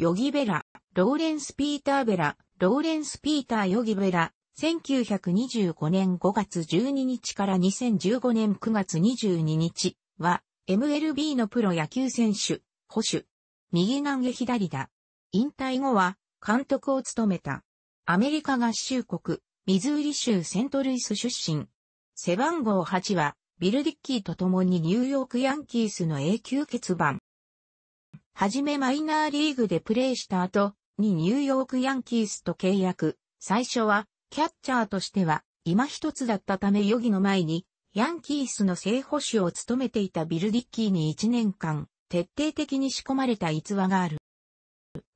ヨギベラ、ローレンス・ピーター・ベラ、ローレンス・ピーター・ヨギベラ、1925年5月12日から2015年9月22日は、MLB のプロ野球選手、保守、右投げ左打。引退後は、監督を務めた。アメリカ合衆国、ミズーリ州セントルイス出身。背番号8は、ビルディッキーと共にニューヨークヤンキースの永久欠番。はじめマイナーリーグでプレーした後、にニューヨークヤンキースと契約。最初は、キャッチャーとしては、今一つだったため予義の前に、ヤンキースの正捕手を務めていたビルディッキーに1年間、徹底的に仕込まれた逸話がある。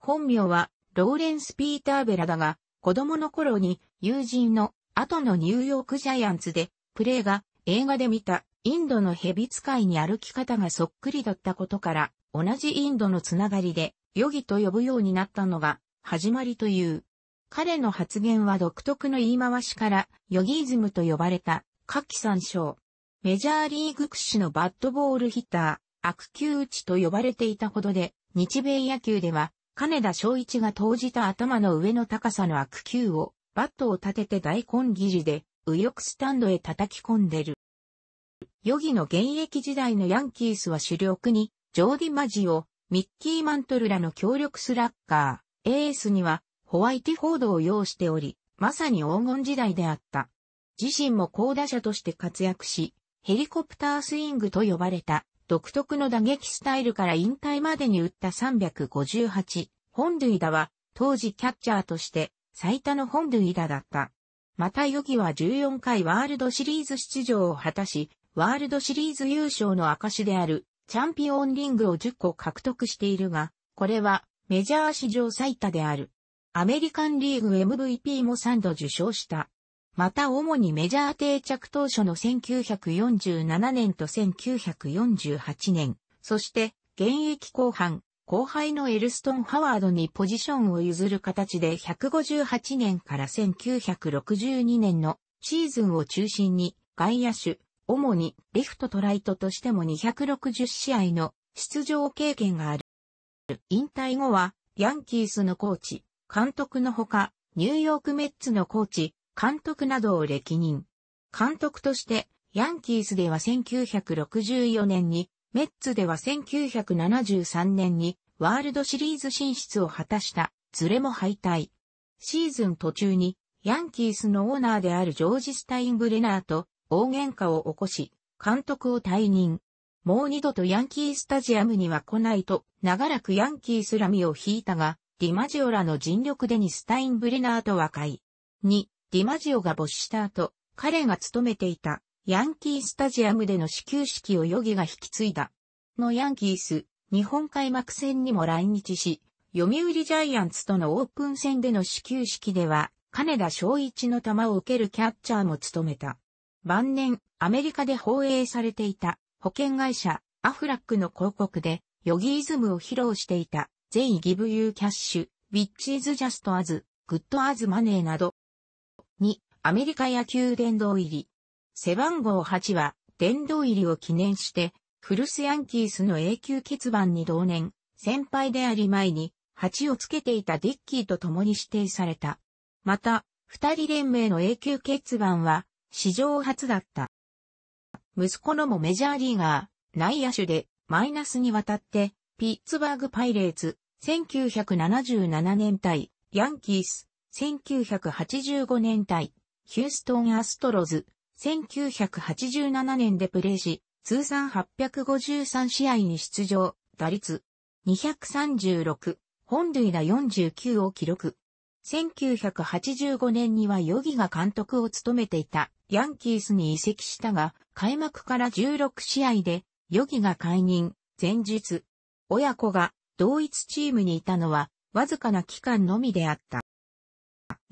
本名は、ローレンス・ピーター・ベラだが、子供の頃に友人の後のニューヨークジャイアンツで、プレーが映画で見たインドの蛇使いに歩き方がそっくりだったことから、同じインドのつながりで、ヨギと呼ぶようになったのが、始まりという。彼の発言は独特の言い回しから、ヨギイズムと呼ばれた、夏季参照。メジャーリーグ屈指のバットボールヒッター、悪球打ちと呼ばれていたほどで、日米野球では、金田昭一が投じた頭の上の高さの悪球を、バットを立てて大根切りで、右翼スタンドへ叩き込んでる。ヨギの現役時代のヤンキースは主力に、ジョーディ・マジオ、ミッキー・マントルらの協力スラッガー、エースにはホワイティフォードを擁しており、まさに黄金時代であった。自身も高打者として活躍し、ヘリコプタースイングと呼ばれた独特の打撃スタイルから引退までに打った358本塁打は当時キャッチャーとして最多の本塁打だった。またヨギは14回ワールドシリーズ出場を果たし、ワールドシリーズ優勝の証であるチャンピオンリングを10個獲得しているが、これはメジャー史上最多である。アメリカンリーグ MVP も3度受賞した。また主にメジャー定着当初の1947年と1948年、そして現役後半、後輩のエルストン・ハワードにポジションを譲る形で158年から1962年のシーズンを中心に外野手、主にリフトとライトとしても260試合の出場経験がある。引退後は、ヤンキースのコーチ、監督のほか、ニューヨークメッツのコーチ、監督などを歴任。監督として、ヤンキースでは1964年に、メッツでは1973年に、ワールドシリーズ進出を果たした、ズレも敗退。シーズン途中に、ヤンキースのオーナーであるジョージ・スタインブレナーと、大喧嘩を起こし、監督を退任。もう二度とヤンキースタジアムには来ないと、長らくヤンキースラミを引いたが、ディマジオらの尽力でにスタインブレナーと和解。二、ディマジオが没した後、彼が勤めていた、ヤンキースタジアムでの始球式をヨギが引き継いだ。のヤンキース、日本開幕戦にも来日し、読売ジャイアンツとのオープン戦での始球式では、金田昭一の球を受けるキャッチャーも務めた。晩年、アメリカで放映されていた保険会社アフラックの広告でヨギイズムを披露していた They give you cash, which is just as good as money など。2. アメリカ野球殿堂入り。背番号8は殿堂入りを記念してフルスヤンキースの永久欠番に同年、先輩であり前に8をつけていたディッキーと共に指定された。また、二人連盟の永久欠番は、史上初だった。息子のもメジャーリーガー、内野手で、マイナスにわたって、ピッツバーグパイレーツ、1977年対、ヤンキース、1985年対、ヒューストンアストロズ、1987年でプレーし、通算853試合に出場、打率236、本塁打49を記録。1985年にはヨギが監督を務めていたヤンキースに移籍したが、開幕から16試合で、ヨギが解任、前日、親子が同一チームにいたのは、わずかな期間のみであった。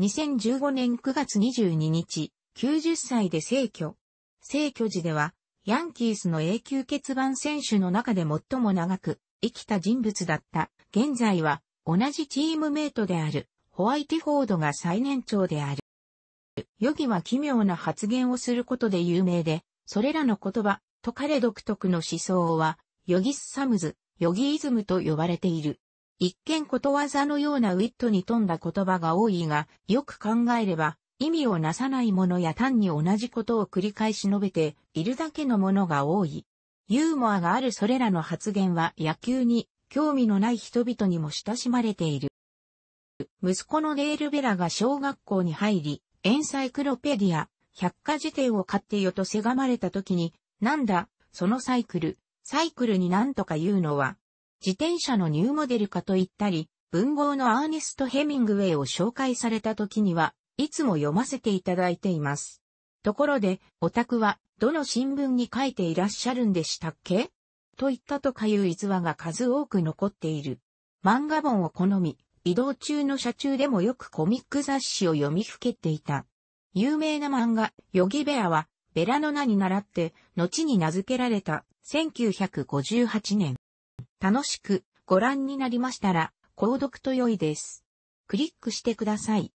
2015年9月22日、90歳で逝去。逝去時では、ヤンキースの永久欠番選手の中で最も長く生きた人物だった。現在は同じチームメイトであるホワイティフォードが最年長である。る、ヨギは奇妙な発言をすることで有名で、それらの言葉、と彼独特の思想は、ヨギスサムズ、ヨギイズムと呼ばれている。一見ことわざのようなウィットに富んだ言葉が多いが、よく考えれば、意味をなさないものや単に同じことを繰り返し述べているだけのものが多い。ユーモアがあるそれらの発言は野球に興味のない人々にも親しまれている。息子のレールベラが小学校に入り、エンサイクロペディア、百科事典を買ってよとせがまれた時に、なんだ、そのサイクル、サイクルになんとか言うのは、自転車のニューモデルかと言ったり、文豪のアーネスト・ヘミングウェイを紹介された時には、いつも読ませていただいています。ところで、オタクは、どの新聞に書いていらっしゃるんでしたっけと言ったとかいう逸話が数多く残っている。漫画本を好み、移動中の車中でもよくコミック雑誌を読みふけていた。有名な漫画、ヨギベアは、ベラの名に倣って、後に名付けられた、1958年。楽しく、ご覧になりましたら、購読と良いです。クリックしてください。